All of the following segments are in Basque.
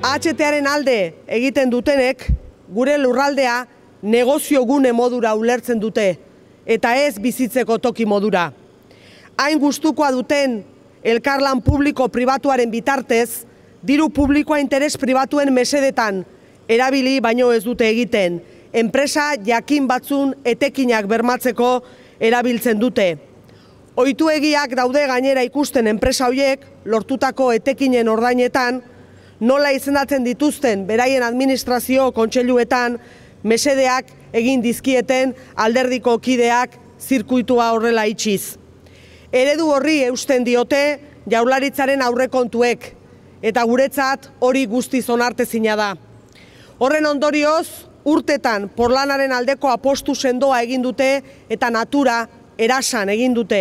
AHTaren alde egiten dutenek gure lurraldea negozio gune modura ulertzen dute eta ez bizitzeko toki modura. Hain gustukoa duten elkarlan publiko pribatuaren bitartez, diru publikoa interes pribatuen mesedetan erabili baino ez dute egiten, enpresa jakin batzun etekinak bermatzeko erabiltzen dute. Oituegiak daude gainera ikusten enpresa hoiek lortutako etekinen ordainetan, nola izendatzen dituzten beraien administrazio kontseiluetan mesedeak egin dizkieten alderdiko kideak zirkuitua horrela itxiz. Eredu horri eusten diote jaularitzaren aurrekontuek eta guretzat hori guztiz onartezina da. Horren ondorioz, urtetan porlanaren aldeko apostu sendoa egindute eta natura erasan egindute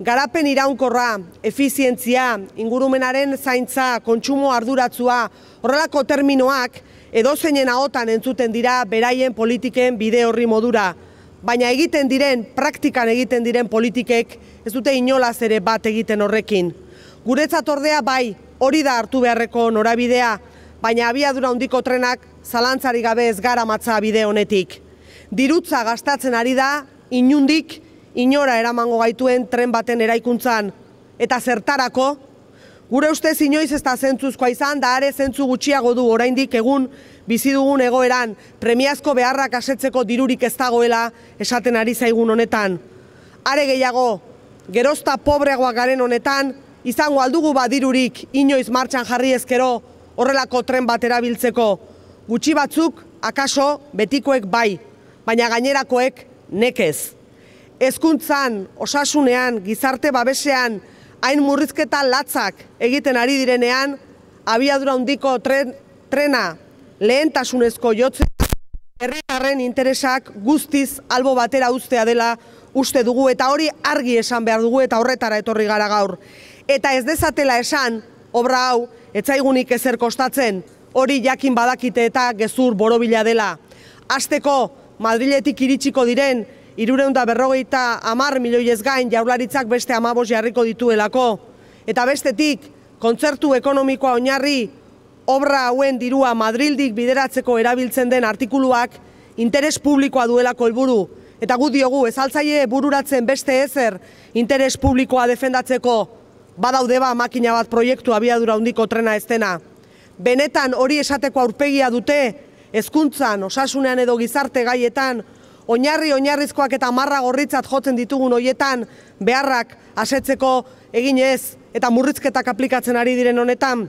garapen iraunkorra, efizientzia, ingurumenaren zaintza, kontsumo arduratzua, horrelako terminoak edo ahotan entzuten dira beraien politiken bide horri modura. Baina egiten diren, praktikan egiten diren politikek ez dute inolaz ere bat egiten horrekin. Guretzat ordea bai hori da hartu beharreko norabidea, baina abiadura hundiko trenak zalantzari gabe ez gara matza bide honetik. Dirutza gastatzen ari da, inundik, inora eramango gaituen tren baten eraikuntzan. Eta zertarako, gure ustez inoiz ez da zentzuzkoa izan, da are zentzu gutxiago du oraindik egun bizi dugun egoeran premiazko beharrak asetzeko dirurik ez dagoela esaten ari zaigun honetan. Are gehiago, gerozta pobreagoak garen honetan, izango aldugu badirurik inoiz martxan jarri ezkero horrelako tren bat erabiltzeko. Gutxi batzuk, akaso, betikoek bai, baina gainerakoek nekez hezkuntzan, osasunean, gizarte babesean, hain murrizketa latzak egiten ari direnean, abiadura hundiko tren, trena lehentasunezko jotze, errekarren interesak guztiz albo batera uztea dela uste dugu, eta hori argi esan behar dugu eta horretara etorri gara gaur. Eta ez dezatela esan, obra hau, etzaigunik ezer kostatzen, hori jakin badakite eta gezur borobila dela. Azteko, Madriletik iritsiko diren, irureunda berrogeita amar milioi ez gain jaularitzak beste amabos jarriko dituelako. Eta bestetik, kontzertu ekonomikoa oinarri, obra hauen dirua Madrildik bideratzeko erabiltzen den artikuluak, interes publikoa duelako helburu. Eta gu diogu, ezaltzaile bururatzen beste ezer interes publikoa defendatzeko, badaude ba makina bat proiektu abiadura hundiko trena eztena. Benetan hori esateko aurpegia dute, hezkuntzan osasunean edo gizarte gaietan, oinarri oinarrizkoak eta marra gorritzat jotzen ditugun hoietan beharrak asetzeko eginez eta murrizketak aplikatzen ari diren honetan.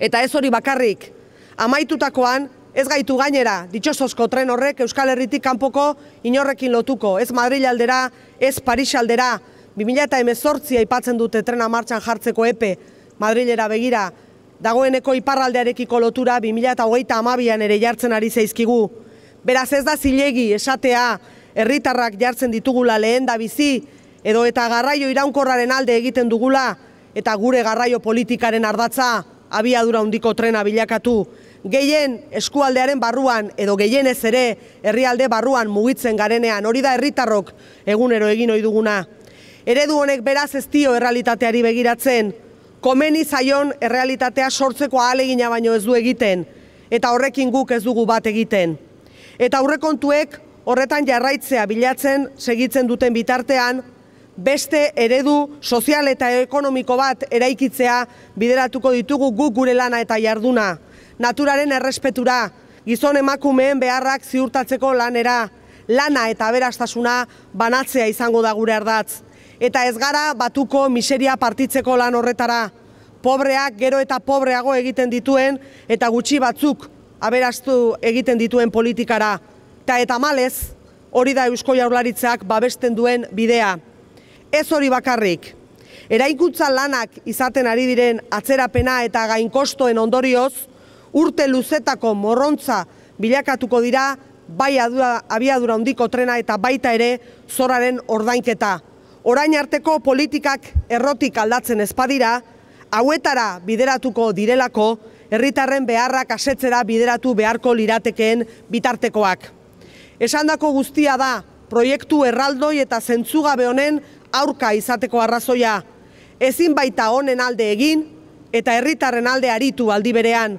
Eta ez hori bakarrik, amaitutakoan ez gaitu gainera ditxosozko tren horrek Euskal Herritik kanpoko inorrekin lotuko, ez Madrid aldera, ez Paris aldera, 2000 eta emezortzia ipatzen dute trena martxan jartzeko epe Madrilera begira, dagoeneko iparraldearekiko lotura 2000 eta hogeita amabian ere jartzen ari zaizkigu. Beraz ez da zilegi esatea herritarrak jartzen ditugula lehen da bizi, edo eta garraio iraunkorraren alde egiten dugula, eta gure garraio politikaren ardatza abiadura hundiko trena bilakatu. Gehien eskualdearen barruan, edo gehien ez ere herrialde barruan mugitzen garenean, hori da herritarrok egunero egin ohi duguna. Eredu honek beraz ez dio errealitateari begiratzen, komeni zaion errealitatea sortzeko ahalegina baino ez du egiten, eta horrekin guk ez dugu bat egiten. Eta aurrekontuek horretan jarraitzea bilatzen segitzen duten bitartean, beste eredu sozial eta ekonomiko bat eraikitzea bideratuko ditugu guk gure lana eta jarduna. Naturaren errespetura, gizon emakumeen beharrak ziurtatzeko lanera, lana eta berastasuna banatzea izango da gure ardatz. Eta ez gara batuko miseria partitzeko lan horretara, pobreak gero eta pobreago egiten dituen eta gutxi batzuk aberastu egiten dituen politikara. Ta eta malez, hori da Eusko Jaurlaritzak babesten duen bidea. Ez hori bakarrik. Eraikuntza lanak izaten ari diren atzerapena eta gainkostoen ondorioz, urte luzetako morrontza bilakatuko dira bai adura, abiadura hondiko trena eta baita ere zoraren ordainketa. Orain arteko politikak errotik aldatzen ezpadira, hauetara bideratuko direlako, herritarren beharrak asetzera bideratu beharko liratekeen bitartekoak. Esandako guztia da, proiektu erraldoi eta zentzugabe honen aurka izateko arrazoia. Ezin baita honen alde egin eta herritarren alde aritu aldi berean.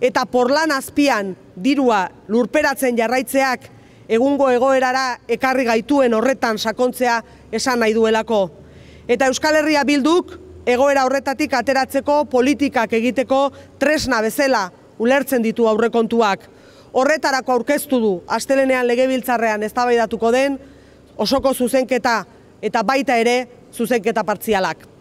Eta porlan azpian dirua lurperatzen jarraitzeak egungo egoerara ekarri gaituen horretan sakontzea esan nahi duelako. Eta Euskal Herria Bilduk, egoera horretatik ateratzeko politikak egiteko tresna bezala ulertzen ditu aurrekontuak. Horretarako aurkeztu du astelenean legebiltzarrean eztabaidatuko den osoko zuzenketa eta baita ere zuzenketa partzialak.